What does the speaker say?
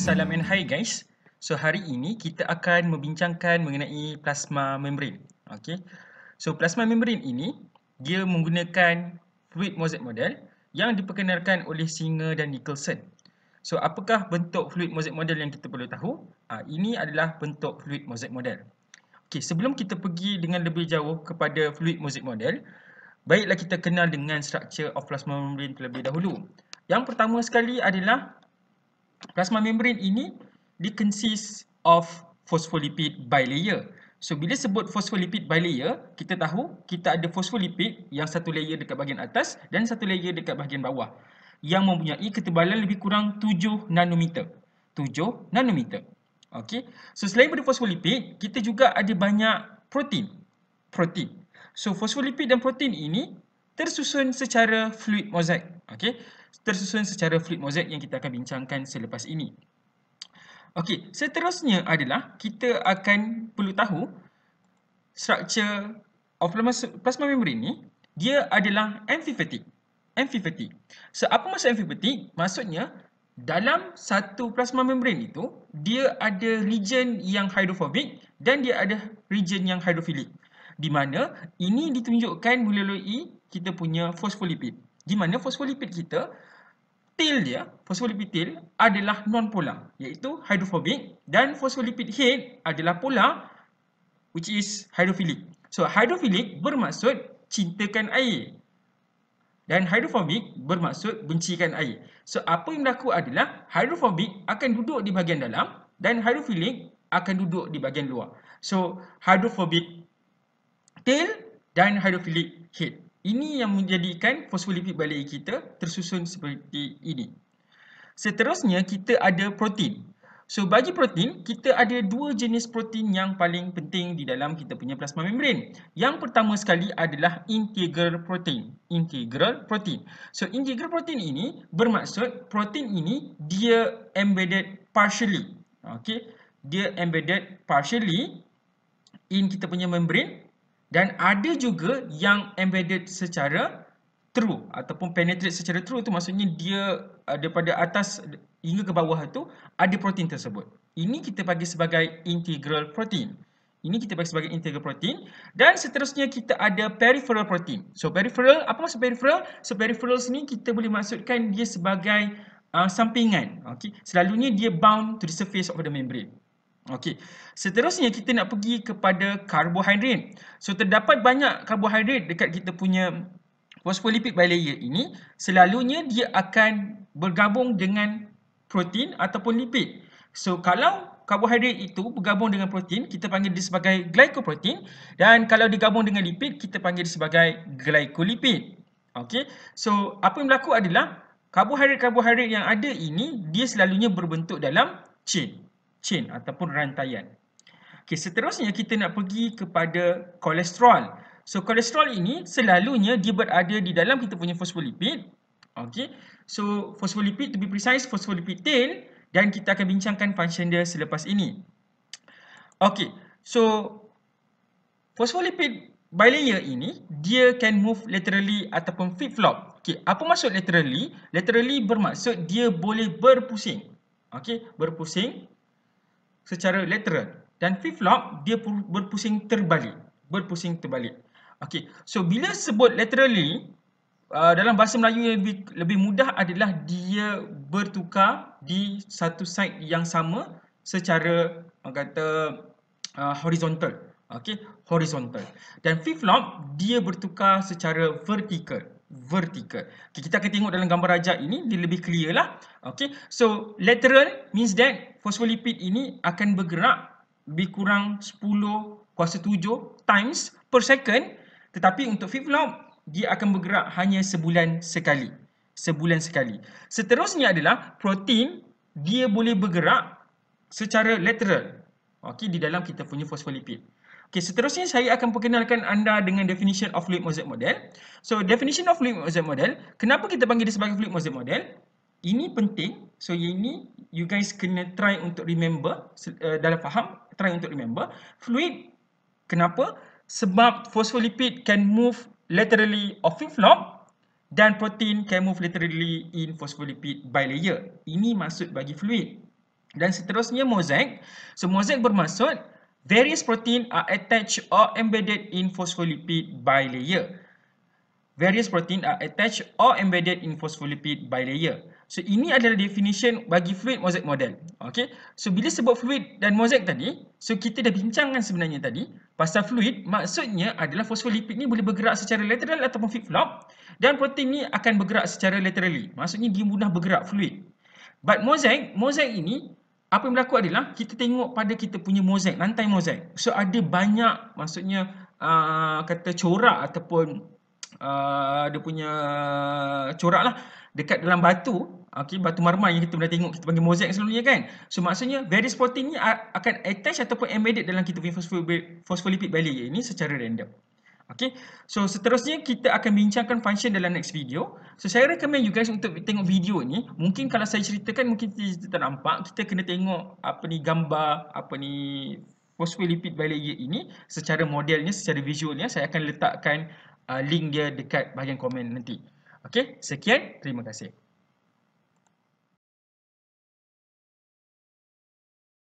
salam and hi guys. So hari ini kita akan membincangkan mengenai plasma membrane. Okay. So plasma membrane ini dia menggunakan fluid mosaic model yang diperkenalkan oleh Singer dan Nicholson. So apakah bentuk fluid mosaic model yang kita perlu tahu? Ah ini adalah bentuk fluid mosaic model. Okay. Sebelum kita pergi dengan lebih jauh kepada fluid mosaic model, baiklah kita kenal dengan structure of plasma membrane terlebih dahulu. Yang pertama sekali adalah plasma membrane ini di consist of phospholipid bilayer. So bila sebut phospholipid bilayer, kita tahu kita ada phospholipid yang satu layer dekat bahagian atas dan satu layer dekat bahagian bawah yang mempunyai ketebalan lebih kurang 7 nanometer. 7 nanometer. Okey. So selain pada phospholipid, kita juga ada banyak protein. Protein. So phospholipid dan protein ini tersusun secara fluid mosaic. Okey tersusun secara flip mosaic yang kita akan bincangkan selepas ini. Okey, seterusnya adalah kita akan perlu tahu struktur of plasma membrane ini. dia adalah amphiphatic. Amphiphatic. So apa maksud amphiphatic? Maksudnya dalam satu plasma membran itu dia ada region yang hidrofobik dan dia ada region yang hidrofilik. Di mana ini ditunjukkan melalui kita punya fosfolipid di mana fosfolipid kita tail dia fosfolipid tail adalah non polar iaitu hydrophobic dan fosfolipid head adalah polar which is hydrophilic so hydrophilic bermaksud cintakan air dan hydrophobic bermaksud bencikan air so apa yang berlaku adalah hydrophobic akan duduk di bahagian dalam dan hydrophilic akan duduk di bahagian luar so hydrophobic tail dan hydrophilic head ini yang menjadikan fosfolipid balik kita tersusun seperti ini. Seterusnya, kita ada protein. So, bagi protein, kita ada dua jenis protein yang paling penting di dalam kita punya plasma membran. Yang pertama sekali adalah integral protein. Integral protein. So, integral protein ini bermaksud protein ini dia embedded partially. Okay. Dia embedded partially in kita punya membran dan ada juga yang embedded secara true ataupun penetrate secara true itu maksudnya dia uh, daripada atas hingga ke bawah itu ada protein tersebut. Ini kita bagi sebagai integral protein. Ini kita bagi sebagai integral protein dan seterusnya kita ada peripheral protein. So peripheral apa maksud peripheral? So peripheral sini kita boleh maksudkan dia sebagai uh, sampingan. Okay, Selalunya dia bound to the surface of the membrane. Okey. Seterusnya kita nak pergi kepada karbohidrat. So terdapat banyak karbohidrat dekat kita punya phospholipid bilayer ini. Selalunya dia akan bergabung dengan protein ataupun lipid. So kalau karbohidrat itu bergabung dengan protein, kita panggil dia sebagai glycoprotein dan kalau digabung dengan lipid, kita panggil dia sebagai glycolipid. Okey. So apa yang berlaku adalah karbohidrat-karbohidrat yang ada ini dia selalunya berbentuk dalam chain chain ataupun rantaian. Okey, seterusnya kita nak pergi kepada kolesterol. So kolesterol ini selalunya dia berada di dalam kita punya fosfolipid. Okey. So fosfolipid to be precise fosfolipid tail dan kita akan bincangkan function dia selepas ini. Okey. So fosfolipid bilayer ini dia can move laterally ataupun flip-flop. Okey, apa maksud laterally? Laterally bermaksud dia boleh berpusing. Okey, berpusing secara lateral dan flip flop dia berpusing terbalik berpusing terbalik okey so bila sebut laterally uh, dalam bahasa Melayu yang lebih, lebih mudah adalah dia bertukar di satu side yang sama secara orang kata uh, horizontal okey horizontal dan flip flop dia bertukar secara vertikal vertical. Okay, kita akan tengok dalam gambar rajah ini, dia lebih clear lah. Okay, so lateral means that phospholipid ini akan bergerak lebih kurang 10 kuasa 7 times per second. Tetapi untuk flip-flop, dia akan bergerak hanya sebulan sekali. Sebulan sekali. Seterusnya adalah protein, dia boleh bergerak secara lateral. Okay, di dalam kita punya phospholipid. Okay, seterusnya saya akan perkenalkan anda dengan definition of fluid mosaic model. So, definition of fluid mosaic model, kenapa kita panggil dia sebagai fluid mosaic model? Ini penting. So, ini you guys kena try untuk remember uh, dalam faham, try untuk remember. Fluid kenapa? Sebab fosfolipid can move laterally or flip-flop dan protein can move laterally in phospholipid bilayer. Ini maksud bagi fluid. Dan seterusnya mosaic. So, mosaic bermaksud Various protein are attached or embedded in phospholipid bilayer. Various protein are attached or embedded in phospholipid bilayer. So ini adalah definition bagi fluid mosaic model. Okay. So bila sebut fluid dan mosaic tadi, so kita dah bincangkan sebenarnya tadi pasal fluid maksudnya adalah fosfolipid ni boleh bergerak secara lateral ataupun flip flop dan protein ni akan bergerak secara laterally. Maksudnya dia mudah bergerak fluid. But mosaic, mosaic ini apa yang berlaku adalah kita tengok pada kita punya mozaik, lantai mozaik. So ada banyak maksudnya uh, kata corak ataupun uh, dia punya uh, corak lah dekat dalam batu okay, batu marmar yang kita pernah tengok kita panggil mozaik selalunya kan so maksudnya very spotting ni akan attach ataupun embedded dalam kita punya phospholipid bilayer ini secara random Okay, so seterusnya kita akan bincangkan function dalam next video. So saya recommend you guys untuk tengok video ni. Mungkin kalau saya ceritakan mungkin kita tak nampak. Kita kena tengok apa ni gambar, apa ni phospholipid bilayer ini secara modelnya, secara visualnya. Saya akan letakkan uh, link dia dekat bahagian komen nanti. Okay, sekian. Terima kasih.